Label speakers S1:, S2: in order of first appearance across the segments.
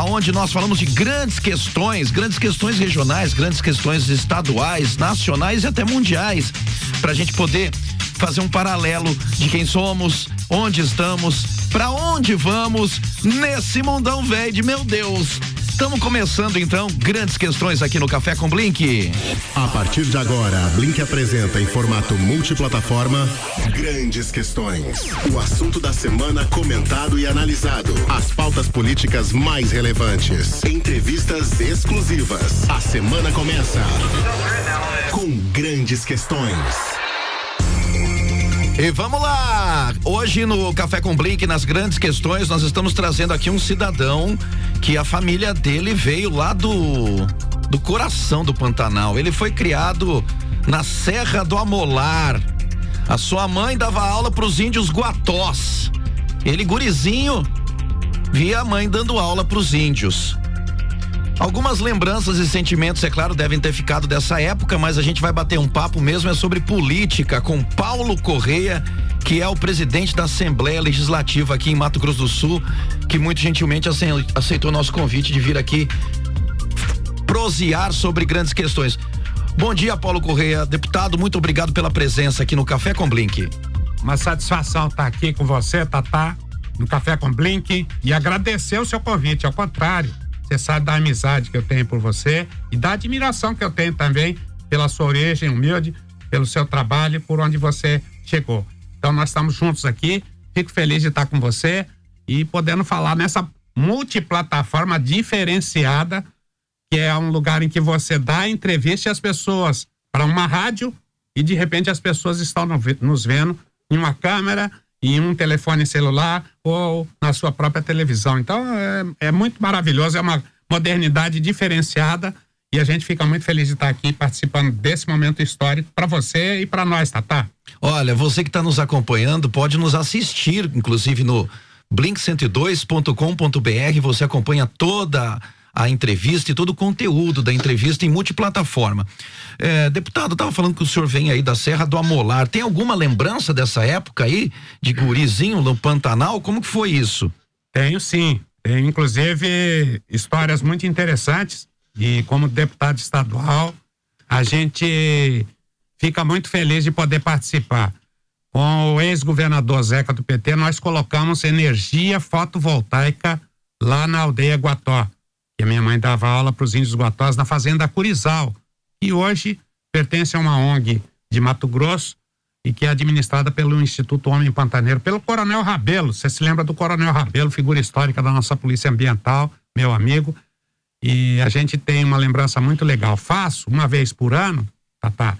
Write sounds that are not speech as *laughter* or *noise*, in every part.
S1: aonde nós falamos de grandes questões, grandes questões regionais, grandes questões estaduais, nacionais e até mundiais, para a gente poder fazer um paralelo de quem somos, onde estamos, para onde vamos nesse mundão velho de meu Deus. Estamos começando então grandes questões aqui no Café com Blink.
S2: A partir de agora, a Blink apresenta em formato multiplataforma Grandes Questões. O assunto da semana comentado e analisado. As pautas políticas mais relevantes. Entrevistas exclusivas. A semana começa com
S1: Grandes Questões. E
S2: vamos lá!
S1: Hoje no Café com Blink, nas grandes questões, nós estamos trazendo aqui um cidadão que a família dele veio lá do do coração do Pantanal. Ele foi criado na Serra do Amolar. A sua mãe dava aula para os índios guatós. Ele gurizinho via a mãe dando aula para os índios. Algumas lembranças e sentimentos, é claro, devem ter ficado dessa época, mas a gente vai bater um papo mesmo é sobre política com Paulo Correia que é o presidente da Assembleia Legislativa aqui em Mato Grosso do Sul, que muito gentilmente aceitou nosso convite de vir aqui prosear sobre grandes questões. Bom dia, Paulo Correia. Deputado, muito obrigado pela presença aqui no Café com Blink.
S2: Uma satisfação estar tá aqui com você, Tatá, no Café com Blink, e agradecer o seu convite. Ao contrário, você sabe da amizade que eu tenho por você e da admiração que eu tenho também pela sua origem humilde, pelo seu trabalho, por onde você chegou. Então nós estamos juntos aqui. Fico feliz de estar com você e podendo falar nessa multiplataforma diferenciada, que é um lugar em que você dá entrevista às pessoas para uma rádio e de repente as pessoas estão nos vendo em uma câmera, em um telefone celular ou na sua própria televisão. Então é, é muito maravilhoso, é uma modernidade diferenciada e a gente fica muito feliz de estar aqui participando desse momento histórico para você e para nós, Tatá. Olha, você que está nos acompanhando
S1: pode nos assistir, inclusive no blink102.com.br. Você acompanha toda a entrevista e todo o conteúdo da entrevista em multiplataforma. É, deputado, estava falando que o senhor vem aí da Serra do Amolar. Tem alguma lembrança dessa época aí,
S2: de gurizinho no Pantanal? Como que foi isso? Tenho sim. Tenho, inclusive, histórias muito interessantes e como deputado estadual, a gente fica muito feliz de poder participar. Com o ex-governador Zeca do PT, nós colocamos energia fotovoltaica lá na aldeia Guató. que a minha mãe dava aula para os índios guatós na fazenda Curizal, que hoje pertence a uma ONG de Mato Grosso e que é administrada pelo Instituto Homem Pantaneiro, pelo Coronel Rabelo. Você se lembra do Coronel Rabelo, figura histórica da nossa Polícia Ambiental, meu amigo. E a gente tem uma lembrança muito legal. Faço uma vez por ano, tá, tá,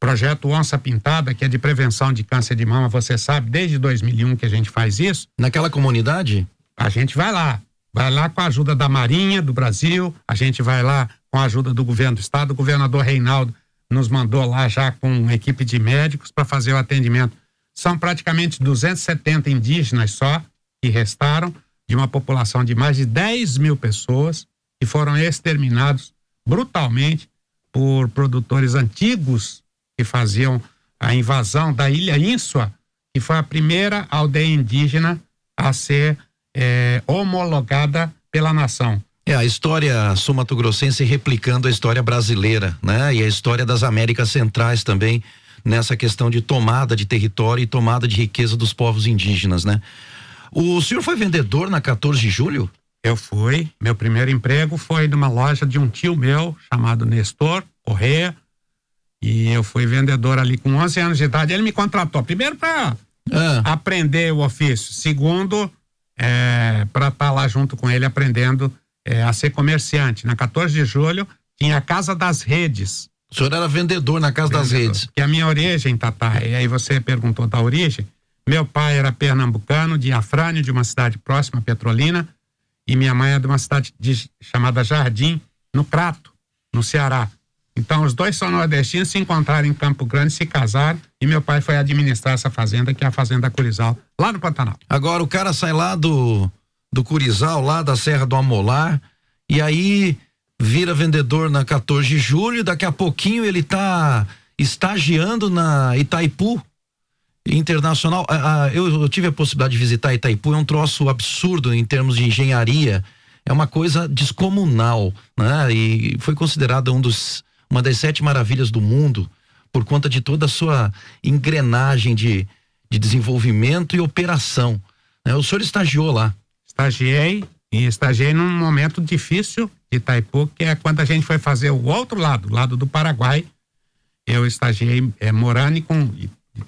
S2: projeto Onça Pintada, que é de prevenção de câncer de mama, você sabe, desde 2001 que a gente faz isso. Naquela comunidade? A gente vai lá. Vai lá com a ajuda da Marinha do Brasil, a gente vai lá com a ajuda do governo do estado. O governador Reinaldo nos mandou lá já com uma equipe de médicos para fazer o atendimento. São praticamente 270 indígenas só que restaram, de uma população de mais de 10 mil pessoas que foram exterminados brutalmente por produtores antigos que faziam a invasão da Ilha Ínsua, que foi a primeira aldeia indígena a ser é, homologada pela nação.
S1: É a história sumatogrossense replicando a história brasileira, né? E a história das Américas Centrais também nessa questão de tomada de território e tomada de riqueza dos
S2: povos indígenas, né? O senhor foi vendedor na 14 de julho? Eu fui. Meu primeiro emprego foi numa loja de um tio meu chamado Nestor Correia. E eu fui vendedor ali com 11 anos de idade. Ele me contratou, primeiro, para ah. aprender o ofício. Segundo, é, para estar tá lá junto com ele aprendendo é, a ser comerciante. Na 14 de julho, tinha a Casa das Redes. O senhor era vendedor na Casa vendedor. das Redes. Que a minha origem, Tatá, e aí você perguntou da origem. Meu pai era pernambucano, de Afrânio, de uma cidade próxima, Petrolina. E minha mãe é de uma cidade de, chamada Jardim, no Crato, no Ceará. Então, os dois são nordestinos, se encontraram em Campo Grande, se casaram, e meu pai foi administrar essa fazenda, que é a Fazenda Curizal, lá no Pantanal.
S1: Agora, o cara sai lá do, do Curizal, lá da Serra do Amolar, e aí vira vendedor na 14 de julho, daqui a pouquinho ele está estagiando na Itaipu, internacional. Ah, ah eu tive a possibilidade de visitar Itaipu, é um troço absurdo em termos de engenharia. É uma coisa descomunal, né? E foi considerada um dos, uma das sete maravilhas do mundo por conta de toda a sua engrenagem de, de desenvolvimento
S2: e operação. Né? O senhor estagiou lá? Estagiei e estagiei num momento difícil de Itaipu, que é quando a gente foi fazer o outro lado, o lado do Paraguai. Eu estagiei é, morando com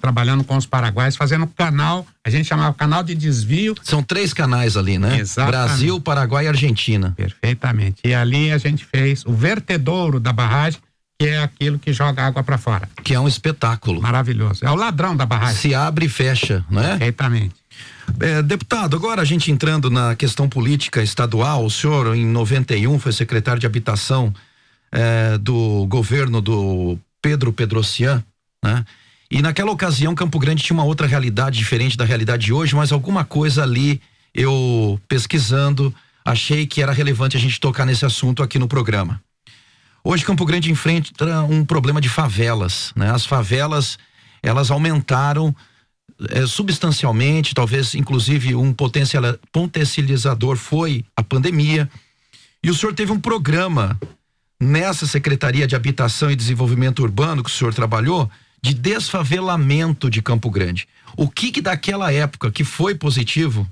S2: trabalhando com os paraguaios, fazendo canal, a gente chamava canal de desvio. São três canais ali, né? Exatamente. Brasil, Paraguai e Argentina. Perfeitamente. E ali a gente fez o vertedouro da barragem, que é aquilo que joga água para fora. Que é um espetáculo. Maravilhoso. É o ladrão da barragem. Se
S1: abre e fecha, né? Perfeitamente. É, deputado, agora a gente entrando na questão política estadual, o senhor em 91 foi secretário de habitação é, do governo do Pedro Pedrocian, né? E naquela ocasião, Campo Grande tinha uma outra realidade diferente da realidade de hoje, mas alguma coisa ali eu pesquisando achei que era relevante a gente tocar nesse assunto aqui no programa. Hoje Campo Grande enfrenta um problema de favelas, né? As favelas elas aumentaram é, substancialmente, talvez inclusive um potencial, potencializador foi a pandemia. E o senhor teve um programa nessa Secretaria de Habitação e Desenvolvimento Urbano que o senhor trabalhou, de desfavelamento de Campo Grande. O que, que daquela época que foi positivo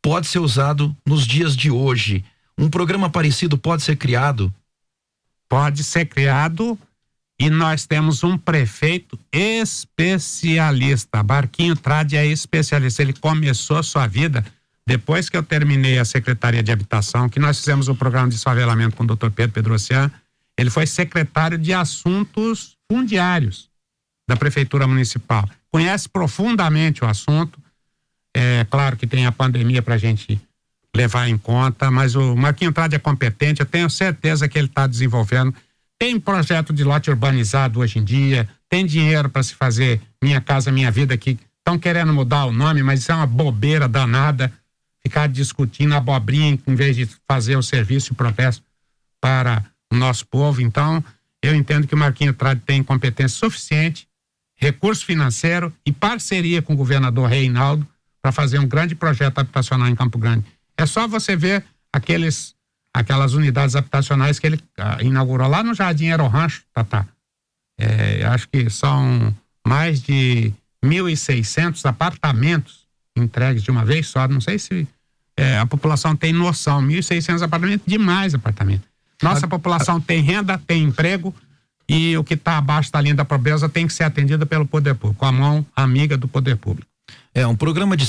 S1: pode ser usado nos dias de hoje?
S2: Um programa parecido pode ser criado? Pode ser criado e nós temos um prefeito especialista. Barquinho Trade é especialista. Ele começou a sua vida depois que eu terminei a Secretaria de Habitação, que nós fizemos o um programa de desfavelamento com o Dr. Pedro Pedrocian. Ele foi secretário de Assuntos Fundiários da Prefeitura Municipal, conhece profundamente o assunto. É claro que tem a pandemia para a gente levar em conta, mas o Marquinho Andrade é competente, eu tenho certeza que ele está desenvolvendo. Tem projeto de lote urbanizado hoje em dia, tem dinheiro para se fazer Minha Casa Minha Vida aqui. Estão querendo mudar o nome, mas isso é uma bobeira danada ficar discutindo abobrinha em vez de fazer o serviço e progresso para o nosso povo. Então, eu entendo que o Marquinho Trade tem competência suficiente recurso financeiro e parceria com o governador Reinaldo para fazer um grande projeto habitacional em Campo Grande. É só você ver aqueles, aquelas unidades habitacionais que ele ah, inaugurou lá no Jardim Aero Rancho, tá Tá. É, acho que são mais de 1.600 apartamentos entregues de uma vez só. Não sei se é, a população tem noção. 1.600 apartamentos, demais apartamento. Nossa a, população a... tem renda, tem emprego, e o que está abaixo da linha da pobreza tem que ser atendido pelo poder público, com a mão amiga do poder público.
S1: É, um programa de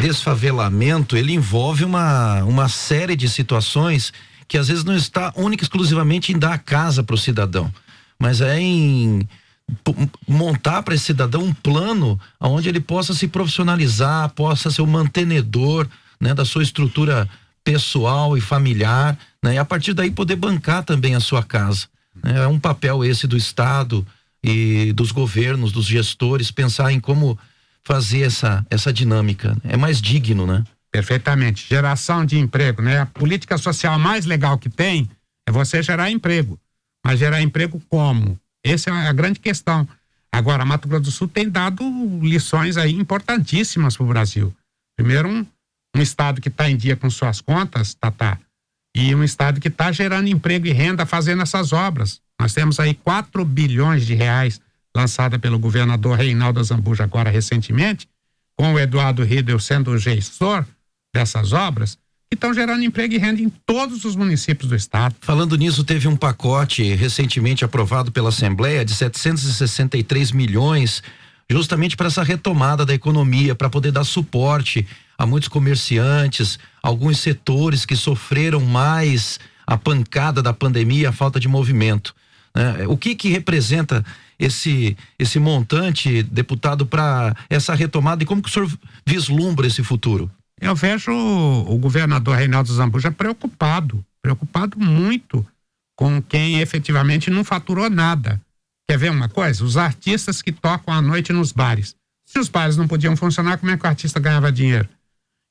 S1: desfavelamento, ele envolve uma, uma série de situações que às vezes não está única exclusivamente em dar a casa para o cidadão, mas é em montar para esse cidadão um plano onde ele possa se profissionalizar, possa ser o mantenedor né, da sua estrutura pessoal e familiar, né, e a partir daí poder bancar também a sua casa. Né? É um papel esse do Estado e dos governos, dos gestores, pensar em como fazer essa,
S2: essa dinâmica. É mais digno, né? Perfeitamente. Geração de emprego, né? A política social mais legal que tem é você gerar emprego. Mas gerar emprego como? Essa é a grande questão. Agora, Mato Grosso do Sul tem dado lições aí importantíssimas para o Brasil. Primeiro, um, um estado que está em dia com suas contas, Tatá, tá, tá, e um estado que está gerando emprego e renda fazendo essas obras. Nós temos aí 4 bilhões de reais lançada pelo governador Reinaldo Zambuja agora recentemente, com o Eduardo Riedel sendo o gestor dessas obras, que estão gerando emprego e renda em todos os municípios do estado. Falando nisso, teve um pacote recentemente aprovado pela
S1: Assembleia de 763 milhões, justamente para essa retomada da economia, para poder dar suporte há muitos comerciantes, alguns setores que sofreram mais a pancada da pandemia, a falta de movimento. Né? O que que representa esse esse montante, deputado, para essa retomada e como que o
S2: senhor vislumbra esse futuro? Eu vejo o governador Reinaldo Zambuja preocupado, preocupado muito com quem efetivamente não faturou nada. Quer ver uma coisa? Os artistas que tocam à noite nos bares. Se os bares não podiam funcionar, como é que o artista ganhava dinheiro?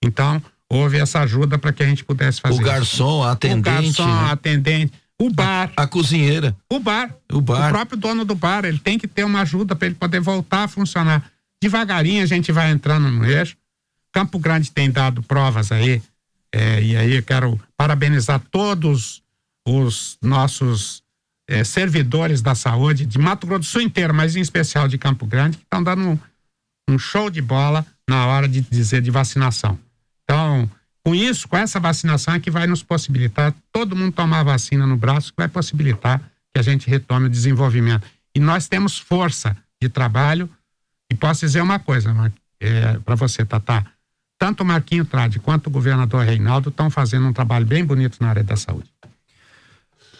S2: Então, houve essa ajuda para que a gente pudesse fazer. O garçom, a atendente. O garçom, né? a atendente. O bar. A, a, cozinheira. O bar. O bar. O próprio dono do bar, ele tem que ter uma ajuda para ele poder voltar a funcionar. Devagarinho a gente vai entrando no eixo. Campo Grande tem dado provas aí. É, e aí eu quero parabenizar todos os nossos é, servidores da saúde de Mato Grosso do Sul inteiro, mas em especial de Campo Grande, que estão dando um, um show de bola na hora de dizer de vacinação. Com isso, com essa vacinação é que vai nos possibilitar, todo mundo tomar vacina no braço, que vai possibilitar que a gente retome o desenvolvimento. E nós temos força de trabalho, e posso dizer uma coisa, é, para você, Tatá, tanto o Marquinho Trade quanto o governador Reinaldo estão fazendo um trabalho bem bonito na área da saúde.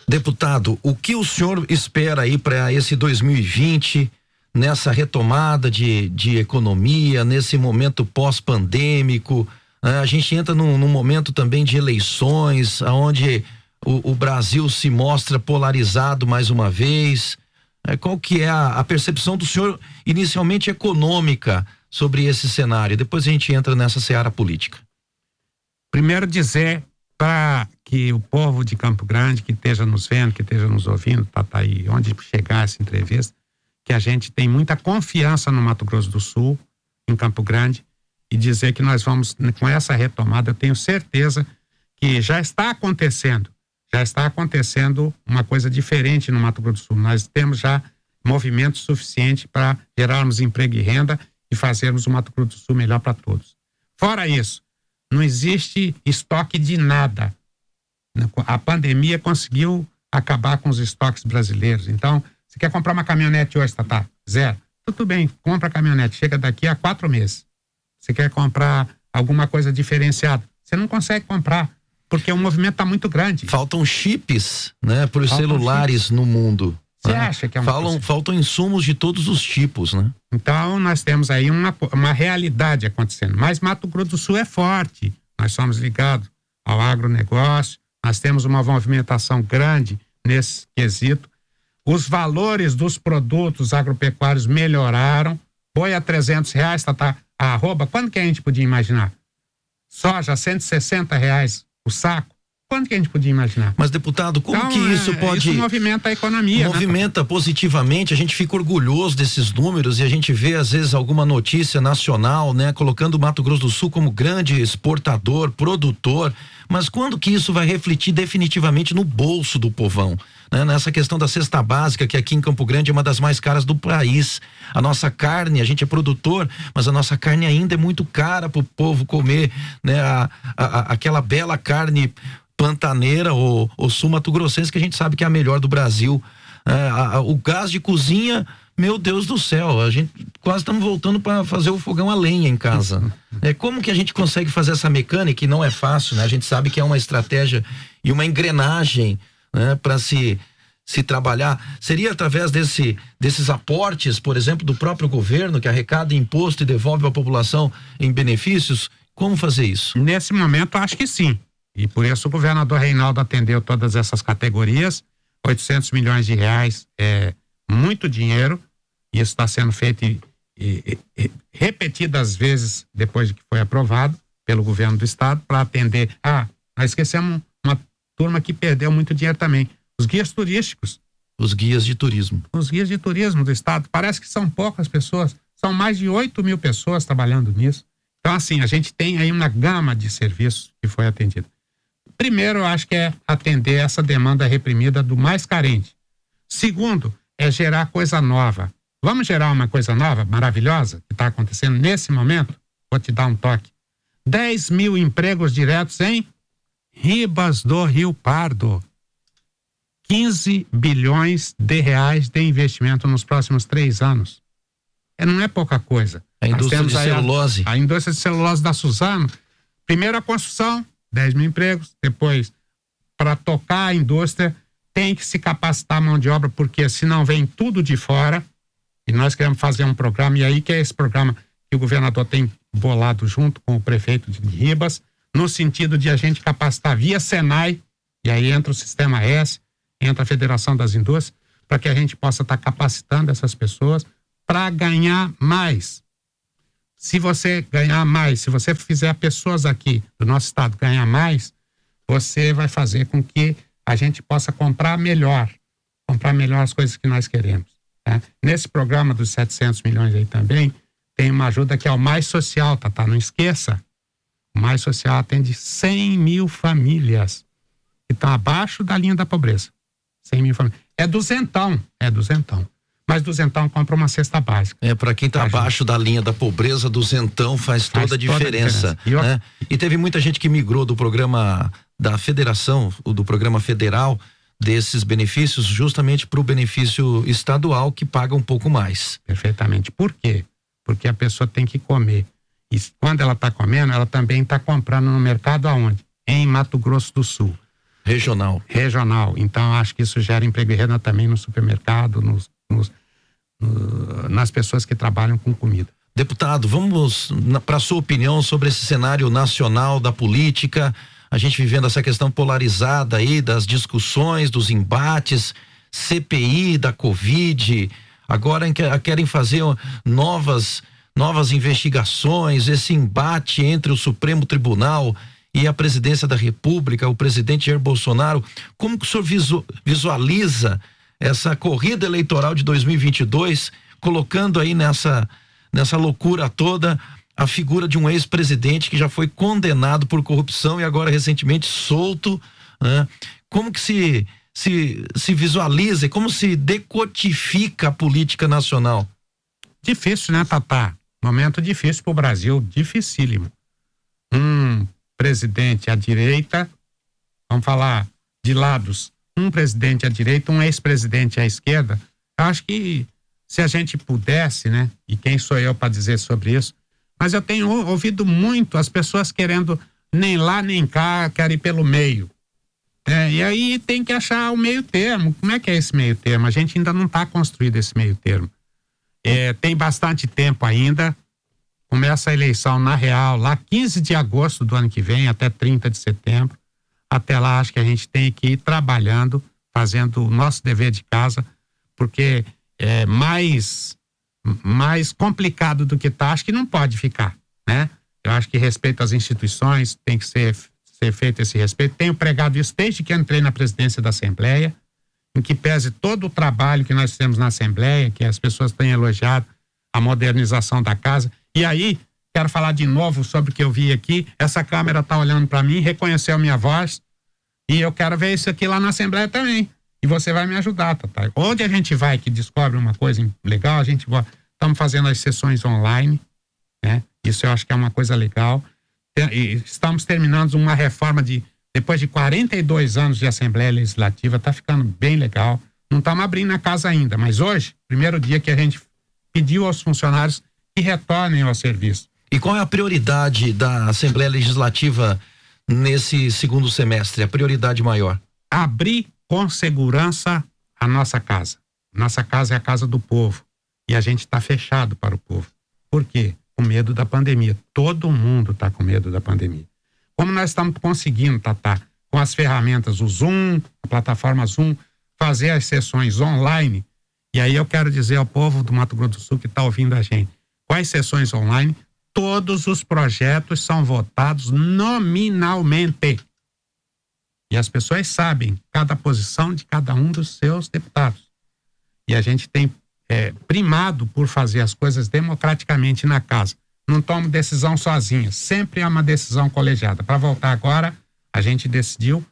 S1: Deputado, o que o senhor espera aí para esse 2020, nessa retomada de, de economia, nesse momento pós-pandêmico? Ah, a gente entra num, num momento também de eleições, onde o, o, Brasil se mostra polarizado mais uma vez. É, qual que é a, a percepção do senhor, inicialmente econômica, sobre esse cenário?
S2: Depois a gente entra nessa seara política. Primeiro dizer para que o povo de Campo Grande, que esteja nos vendo, que esteja nos ouvindo, tá aí, onde chegar essa entrevista, que a gente tem muita confiança no Mato Grosso do Sul, em Campo Grande, e dizer que nós vamos, com essa retomada, eu tenho certeza que já está acontecendo, já está acontecendo uma coisa diferente no Mato Grosso do Sul. Nós temos já movimento suficiente para gerarmos emprego e renda e fazermos o Mato Grosso do Sul melhor para todos. Fora isso, não existe estoque de nada. A pandemia conseguiu acabar com os estoques brasileiros. Então, você quer comprar uma caminhonete hoje, tá Zero. Tudo bem, compra a caminhonete. Chega daqui a quatro meses você quer comprar alguma coisa diferenciada. Você não consegue comprar, porque o movimento está muito grande. Faltam chips né, para os celulares chips. no mundo. Você né? acha que é uma Falam, Faltam insumos de todos os tipos, né? Então, nós temos aí uma, uma realidade acontecendo. Mas Mato Grosso do Sul é forte. Nós somos ligados ao agronegócio, nós temos uma movimentação grande nesse quesito. Os valores dos produtos agropecuários melhoraram. Boi a 300 reais, está tá, tá a arroba, quando que a gente podia imaginar? Soja, 160 reais o saco. Quando que a gente podia imaginar? Mas, deputado, como então, que é, isso é, pode. Isso movimenta a economia. Né, movimenta né? positivamente,
S1: a gente fica orgulhoso desses números e a gente vê, às vezes, alguma notícia nacional, né? Colocando o Mato Grosso do Sul como grande exportador, produtor. Mas quando que isso vai refletir definitivamente no bolso do povão? né, nessa questão da cesta básica, que aqui em Campo Grande é uma das mais caras do país. A nossa carne, a gente é produtor, mas a nossa carne ainda é muito cara para o povo comer, né? A, a, aquela bela carne pantaneira ou, ou sumato grosseiro que a gente sabe que é a melhor do Brasil. É, a, o gás de cozinha meu Deus do céu, a gente quase estamos voltando para fazer o fogão a lenha em casa. É como que a gente consegue fazer essa mecânica? E não é fácil, né? A gente sabe que é uma estratégia e uma engrenagem né, para se se trabalhar? Seria através desse, desses aportes, por exemplo, do próprio governo, que arrecada imposto e devolve à população
S2: em benefícios? Como fazer isso? Nesse momento, acho que sim. E por isso o governador Reinaldo atendeu todas essas categorias, 800 milhões de reais é muito dinheiro, e isso está sendo feito e, e, e, repetidas vezes depois de que foi aprovado pelo governo do estado para atender. Ah, nós esquecemos turma que perdeu muito dinheiro também. Os guias turísticos. Os guias de turismo. Os guias de turismo do Estado. Parece que são poucas pessoas, são mais de 8 mil pessoas trabalhando nisso. Então, assim, a gente tem aí uma gama de serviços que foi atendida. Primeiro, eu acho que é atender essa demanda reprimida do mais carente. Segundo, é gerar coisa nova. Vamos gerar uma coisa nova, maravilhosa, que está acontecendo nesse momento? Vou te dar um toque. 10 mil empregos diretos em Ribas do Rio Pardo. 15 bilhões de reais de investimento nos próximos três anos. É, não é pouca coisa. A indústria de celulose. A, a, indústria de celulose da Suzano. Primeiro a construção, 10 mil empregos. Depois, para tocar a indústria, tem que se capacitar a mão de obra, porque senão vem tudo de fora. E nós queremos fazer um programa, e aí que é esse programa que o governador tem bolado junto com o prefeito de Ribas, no sentido de a gente capacitar via Senai, e aí entra o Sistema S, entra a Federação das Indústrias, para que a gente possa estar tá capacitando essas pessoas para ganhar mais. Se você ganhar mais, se você fizer pessoas aqui do nosso estado ganhar mais, você vai fazer com que a gente possa comprar melhor, comprar melhor as coisas que nós queremos. Tá? Nesse programa dos 700 milhões aí também, tem uma ajuda que é o mais social, tá? tá? Não esqueça, mais social atende 100 mil famílias que estão tá abaixo da linha da pobreza. 100 mil famílias. É duzentão, é duzentão. Mas duzentão compra uma cesta básica.
S1: É, para quem está abaixo gente. da linha da pobreza, duzentão faz, faz toda a diferença. a diferença. E, eu... né? e teve muita gente que migrou do programa da federação, do programa federal, desses benefícios justamente para o benefício estadual
S2: que paga um pouco mais. Perfeitamente. Por quê? Porque a pessoa tem que comer e quando ela está comendo, ela também está comprando no mercado aonde? Em Mato Grosso do Sul. Regional. Regional. Então, acho que isso gera emprego e renda também no supermercado, nos, nos, no, nas pessoas que trabalham com comida. Deputado, vamos para a
S1: sua opinião sobre esse cenário nacional da política, a gente vivendo essa questão polarizada aí das discussões, dos embates, CPI da Covid, agora querem fazer novas novas investigações, esse embate entre o Supremo Tribunal e a presidência da República, o presidente Jair Bolsonaro. Como que o senhor visualiza essa corrida eleitoral de 2022, colocando aí nessa, nessa loucura toda a figura de um ex-presidente que já foi condenado por corrupção e agora recentemente solto? Né? Como que se, se, se visualiza e como se decodifica
S2: a política nacional? Difícil, né, papá? Momento difícil para o Brasil, dificílimo. Um presidente à direita, vamos falar de lados, um presidente à direita, um ex-presidente à esquerda. Acho que se a gente pudesse, né? E quem sou eu para dizer sobre isso? Mas eu tenho ouvido muito as pessoas querendo nem lá nem cá, querem ir pelo meio. É, e aí tem que achar o meio termo. Como é que é esse meio termo? A gente ainda não está construído esse meio termo. É, tem bastante tempo ainda. Começa a eleição na Real, lá 15 de agosto do ano que vem, até 30 de setembro. Até lá, acho que a gente tem que ir trabalhando, fazendo o nosso dever de casa, porque é mais, mais complicado do que está, acho que não pode ficar, né? Eu acho que respeito às instituições, tem que ser, ser feito esse respeito. Tenho pregado isso desde que entrei na presidência da Assembleia em que pese todo o trabalho que nós temos na Assembleia, que as pessoas têm elogiado a modernização da casa. E aí, quero falar de novo sobre o que eu vi aqui. Essa câmera está olhando para mim, reconheceu minha voz, e eu quero ver isso aqui lá na Assembleia também. E você vai me ajudar, Tatá. Onde a gente vai que descobre uma coisa legal, a gente vai. Estamos fazendo as sessões online, né? Isso eu acho que é uma coisa legal. E estamos terminando uma reforma de depois de 42 anos de Assembleia Legislativa, está ficando bem legal. Não estamos tá abrindo a casa ainda, mas hoje, primeiro dia que a gente pediu aos funcionários que retornem ao serviço. E qual é a
S1: prioridade da Assembleia Legislativa nesse segundo semestre? A prioridade
S2: maior? Abrir com segurança a nossa casa. Nossa casa é a casa do povo e a gente está fechado para o povo. Por quê? Com medo da pandemia. Todo mundo está com medo da pandemia como nós estamos conseguindo, Tatá, com as ferramentas, o Zoom, a plataforma Zoom, fazer as sessões online. E aí eu quero dizer ao povo do Mato Grosso do Sul que está ouvindo a gente, com as sessões online, todos os projetos são votados nominalmente. E as pessoas sabem cada posição de cada um dos seus deputados. E a gente tem é, primado por fazer as coisas democraticamente na casa não tomo decisão sozinho, sempre é uma decisão colegiada. Para voltar agora, a gente decidiu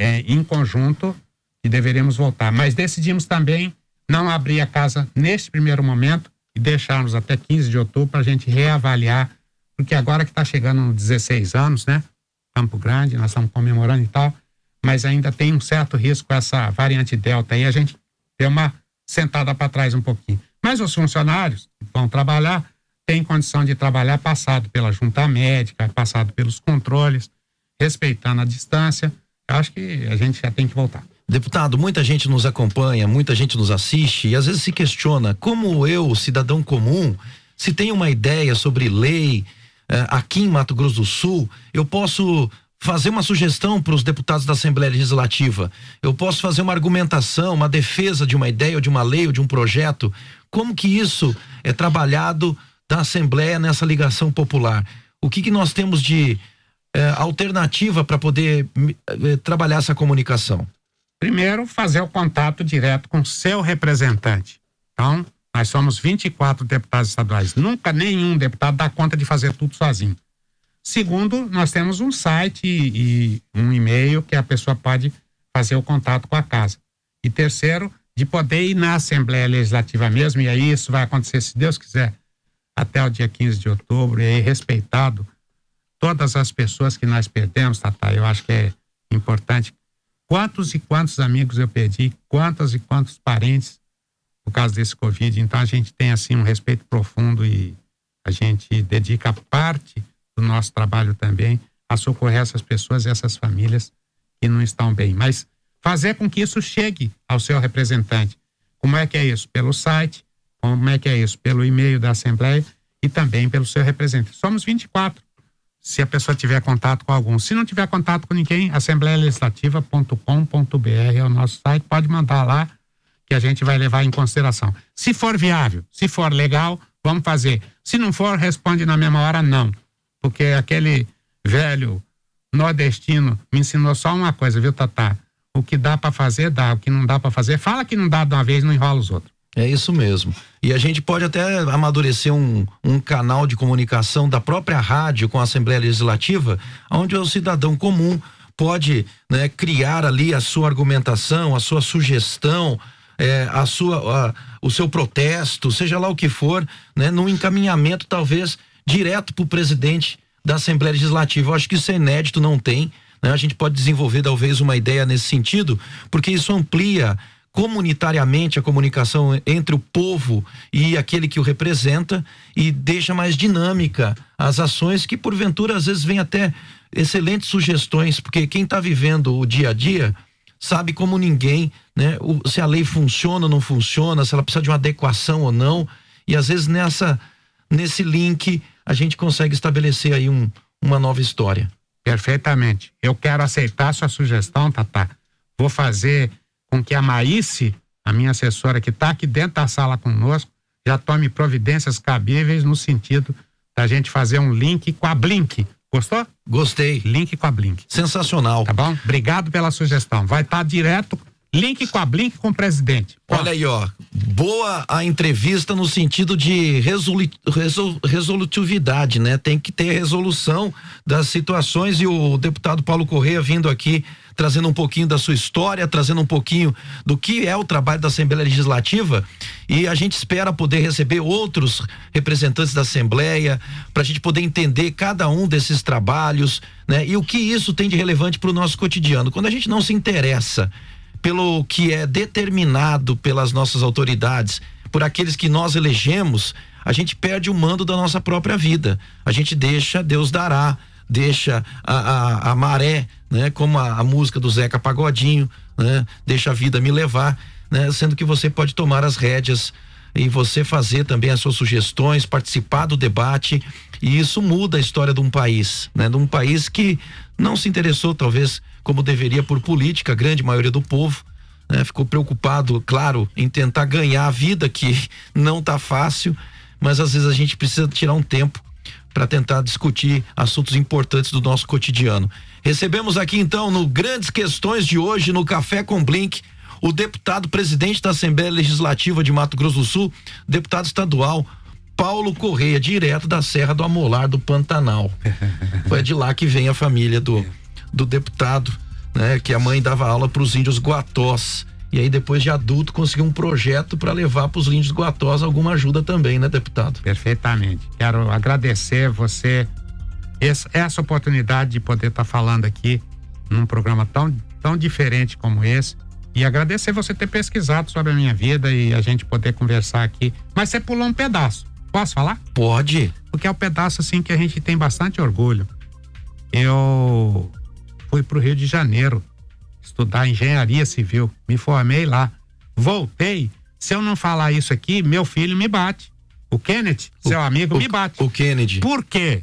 S2: é, em conjunto que deveremos voltar, mas decidimos também não abrir a casa neste primeiro momento e deixarmos até 15 de outubro para a gente reavaliar, porque agora que está chegando nos 16 anos, né? Campo Grande, nós estamos comemorando e tal, mas ainda tem um certo risco essa variante Delta aí, a gente deu uma sentada para trás um pouquinho. Mas os funcionários vão trabalhar tem condição de trabalhar, passado pela junta médica, passado pelos controles, respeitando a distância. Eu acho que a gente já tem que voltar. Deputado, muita gente nos acompanha, muita gente nos assiste e às vezes se
S1: questiona como eu, cidadão comum, se tem uma ideia sobre lei eh, aqui em Mato Grosso do Sul, eu posso fazer uma sugestão para os deputados da Assembleia Legislativa, eu posso fazer uma argumentação, uma defesa de uma ideia, ou de uma lei, ou de um projeto. Como que isso é trabalhado da Assembleia nessa ligação popular. O que, que nós temos de eh, alternativa para poder eh, eh, trabalhar
S2: essa comunicação? Primeiro, fazer o contato direto com seu representante. Então, nós somos 24 deputados estaduais. Nunca nenhum deputado dá conta de fazer tudo sozinho. Segundo, nós temos um site e, e um e-mail que a pessoa pode fazer o contato com a casa. E terceiro, de poder ir na Assembleia Legislativa mesmo, e aí isso vai acontecer, se Deus quiser, até o dia 15 de outubro e respeitado todas as pessoas que nós perdemos, Tata. Eu acho que é importante. Quantos e quantos amigos eu perdi, quantas e quantos parentes por causa desse Covid. Então a gente tem assim um respeito profundo e a gente dedica parte do nosso trabalho também a socorrer essas pessoas e essas famílias que não estão bem. Mas fazer com que isso chegue ao seu representante. Como é que é isso? Pelo site, como é que é isso? Pelo e-mail da Assembleia e também pelo seu representante. Somos 24. Se a pessoa tiver contato com algum. Se não tiver contato com ninguém, assembleialegislativa.com.br é o nosso site. Pode mandar lá que a gente vai levar em consideração. Se for viável, se for legal, vamos fazer. Se não for, responde na mesma hora não. Porque aquele velho nordestino me ensinou só uma coisa, viu, Tatá? O que dá para fazer, dá. O que não dá para fazer, fala que não dá de uma vez, não enrola os outros. É
S1: isso mesmo. E a gente pode até amadurecer um, um canal de comunicação da própria rádio com a Assembleia Legislativa, onde o cidadão comum pode né, criar ali a sua argumentação, a sua sugestão, é, a sua, a, o seu protesto, seja lá o que for, né, num encaminhamento talvez direto para o presidente da Assembleia Legislativa. Eu acho que isso é inédito, não tem. Né? A gente pode desenvolver talvez uma ideia nesse sentido, porque isso amplia comunitariamente a comunicação entre o povo e aquele que o representa e deixa mais dinâmica as ações que porventura às vezes vem até excelentes sugestões, porque quem está vivendo o dia a dia sabe como ninguém, né, o, se a lei funciona ou não funciona, se ela precisa de uma adequação ou não, e às vezes nessa nesse link a gente consegue estabelecer
S2: aí um, uma nova história. Perfeitamente. Eu quero aceitar a sua sugestão, tata Vou fazer com que a Maíce, a minha assessora que está aqui dentro da sala conosco, já tome providências cabíveis no sentido da gente fazer um link com a Blink. Gostou? Gostei. Link com a Blink. Sensacional. Tá bom? Obrigado pela sugestão. Vai estar tá direto Link com a Blink com o presidente. Olha aí, ó. Boa
S1: a entrevista no sentido de resol resolutividade, né? Tem que ter resolução das situações e o deputado Paulo Correia vindo aqui trazendo um pouquinho da sua história, trazendo um pouquinho do que é o trabalho da Assembleia Legislativa. E a gente espera poder receber outros representantes da Assembleia, para a gente poder entender cada um desses trabalhos, né? E o que isso tem de relevante para o nosso cotidiano. Quando a gente não se interessa pelo que é determinado pelas nossas autoridades, por aqueles que nós elegemos, a gente perde o mando da nossa própria vida. A gente deixa, Deus dará deixa a, a, a maré, né? Como a, a, música do Zeca Pagodinho, né? Deixa a vida me levar, né? Sendo que você pode tomar as rédeas e você fazer também as suas sugestões, participar do debate e isso muda a história de um país, né? De um país que não se interessou talvez como deveria por política, a grande maioria do povo, né? Ficou preocupado, claro, em tentar ganhar a vida que *laughs* não está fácil, mas às vezes a gente precisa tirar um tempo para tentar discutir assuntos importantes do nosso cotidiano. Recebemos aqui então no Grandes Questões de hoje no Café com Blink o deputado presidente da Assembleia Legislativa de Mato Grosso do Sul, deputado estadual Paulo Correia, direto da Serra do Amolar do Pantanal. *laughs* Foi de lá que vem a família do do deputado, né, que a mãe dava aula para os índios guatós. E aí, depois de adulto, conseguir um projeto para levar para os lindos
S2: Guatós alguma ajuda também, né, deputado? Perfeitamente. Quero agradecer você essa, essa oportunidade de poder estar tá falando aqui num programa tão, tão diferente como esse. E agradecer você ter pesquisado sobre a minha vida e a gente poder conversar aqui. Mas você pulou um pedaço. Posso falar? Pode. Porque é um pedaço assim que a gente tem bastante orgulho. Eu fui para o Rio de Janeiro estudar engenharia civil, me formei lá, voltei. Se eu não falar isso aqui, meu filho me bate. O Kennedy, o, seu amigo, o, me bate. O Kennedy. Por quê?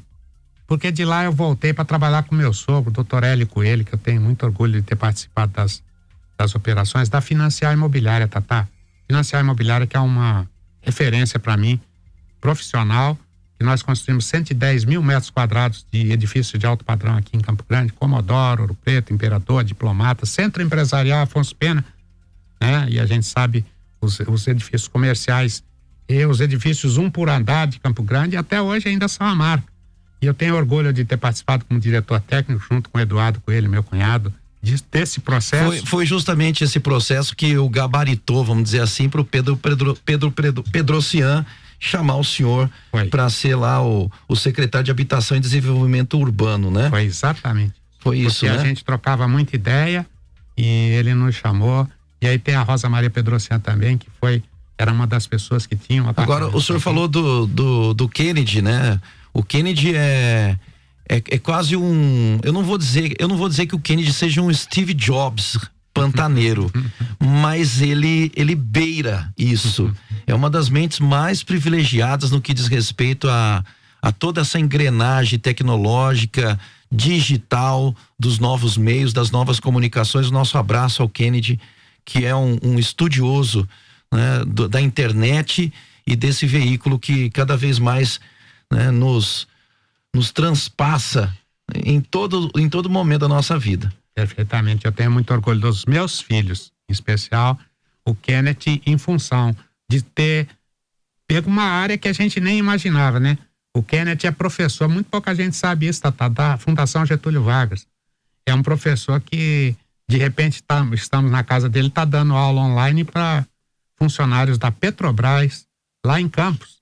S2: Porque de lá eu voltei para trabalhar com meu sogro, doutor Hélio Coelho, que eu tenho muito orgulho de ter participado das, das operações, da Financiar Imobiliária, Tatá. Financiar Imobiliária, que é uma referência para mim, profissional nós construímos 110 mil metros quadrados de edifício de alto padrão aqui em Campo Grande, Comodoro, Ouro Preto, Imperador, Diplomata, Centro Empresarial Afonso Pena, né? E a gente sabe os, os edifícios comerciais e os edifícios um por andar de Campo Grande até hoje ainda são a marca. E eu tenho orgulho de ter participado como diretor técnico junto com o Eduardo Coelho, meu cunhado, desse processo. Foi, foi,
S1: justamente esse processo que o gabaritou, vamos dizer assim, para o Pedro, Pedro, Pedro, Pedro chamar o senhor para ser lá o, o secretário de Habitação e
S2: Desenvolvimento Urbano, né? Foi exatamente. Foi isso, Porque né? a gente trocava muita ideia e ele nos chamou. E aí tem a Rosa Maria Pedrocinha também, que foi era uma das pessoas que tinham Agora, o senhor aqui. falou
S1: do, do, do Kennedy, né? O Kennedy é, é, é quase um, eu não vou dizer, eu não vou dizer que o Kennedy seja um Steve Jobs pantaneiro, mas ele ele beira isso. É uma das mentes mais privilegiadas no que diz respeito a, a toda essa engrenagem tecnológica, digital, dos novos meios, das novas comunicações. Nosso abraço ao Kennedy, que é um, um estudioso né, do, da internet e desse veículo que cada vez mais né, nos, nos
S2: transpassa em todo, em todo momento da nossa vida. Perfeitamente. Eu tenho muito orgulho dos meus filhos, em especial o Kenneth, em função de ter pego uma área que a gente nem imaginava, né? O Kenneth é professor, muito pouca gente sabe isso, tá, tá da Fundação Getúlio Vargas. É um professor que, de repente, tá, estamos na casa dele, tá dando aula online para funcionários da Petrobras, lá em Campos.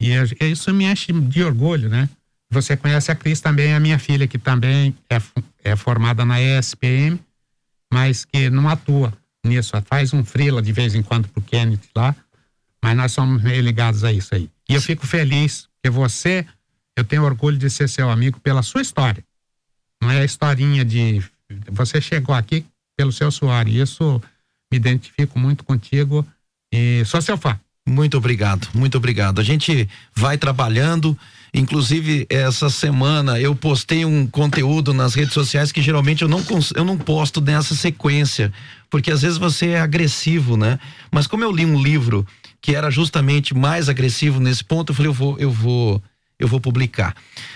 S2: E é, é, isso me enche de orgulho, né? Você conhece a Cris também, a minha filha, que também é, é formada na ESPM, mas que não atua nisso. Faz um frila de vez em quando pro Kenneth lá, mas nós somos meio ligados a isso aí. E eu fico feliz que você, eu tenho orgulho de ser seu amigo pela sua história. Não é a historinha de você chegou aqui pelo seu suor. E isso me identifico muito contigo e sou seu fã.
S1: Muito obrigado, muito obrigado. A gente vai trabalhando. Inclusive, essa semana eu postei um conteúdo nas redes sociais que geralmente eu não, eu não posto nessa sequência, porque às vezes você é agressivo, né? Mas como eu li um livro que era justamente mais agressivo nesse ponto, eu falei, eu vou, eu vou, eu vou publicar.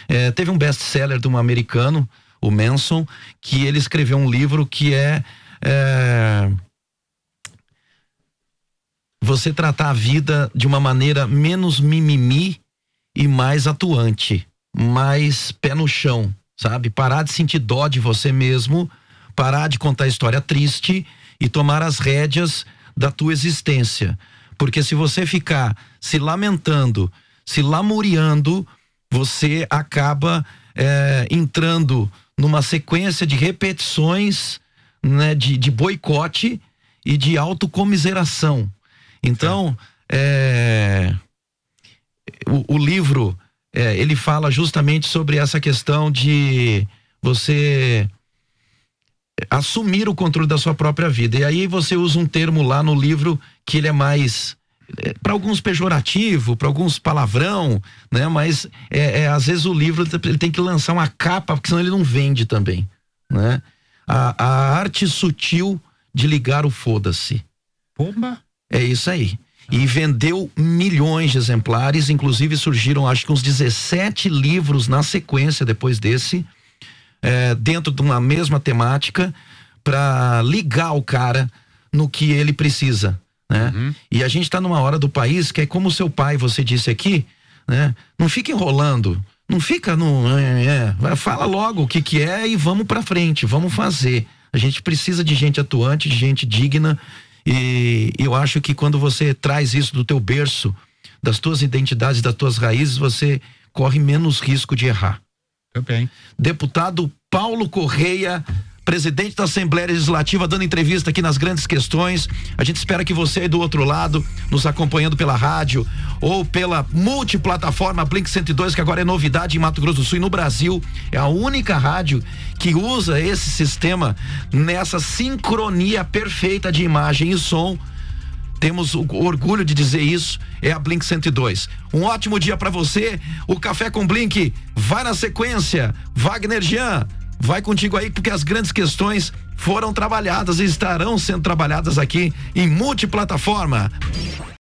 S1: É, teve um best-seller de um americano, o Manson, que ele escreveu um livro que é, é você tratar a vida de uma maneira menos mimimi e mais atuante, mais pé no chão, sabe? Parar de sentir dó de você mesmo, parar de contar história triste e tomar as rédeas da tua existência. Porque se você ficar se lamentando, se lamuriando, você acaba é, entrando numa sequência de repetições, né, de, de boicote e de autocomiseração. Então, é, o, o, livro é, ele fala justamente sobre essa questão de você assumir o controle da sua própria vida. E aí você usa um termo lá no livro que ele é mais é, para alguns pejorativo, para alguns palavrão, né? Mas é, é, às vezes o livro ele tem que lançar uma capa, porque senão ele não vende também, né? A, a arte sutil de ligar o foda-se. Pomba? É isso aí. E vendeu milhões de exemplares, inclusive surgiram acho que uns 17 livros na sequência depois desse, é, dentro de uma mesma temática, para ligar o cara no que ele precisa. Né? Uhum. E a gente está numa hora do país que é como seu pai, você disse aqui, né? não fica enrolando. Não fica no. É, é, é fala logo o que, que é e vamos para frente, vamos fazer. A gente precisa de gente atuante, de gente digna, e eu acho que quando você traz isso do teu berço, das tuas identidades, das tuas raízes, você corre menos risco de errar. Também. Deputado Paulo Correia presidente da Assembleia Legislativa, dando entrevista aqui nas grandes questões. A gente espera que você aí do outro lado, nos acompanhando pela rádio ou pela multiplataforma Blink 102, que agora é novidade em Mato Grosso do Sul e no Brasil. É a única rádio que usa esse sistema nessa sincronia perfeita de imagem e som. Temos o orgulho de dizer isso, é a Blink 102. Um ótimo dia para você. O Café com Blink vai na sequência. Wagner Jean vai contigo aí, porque as grandes questões foram trabalhadas e estarão sendo trabalhadas aqui em multiplataforma.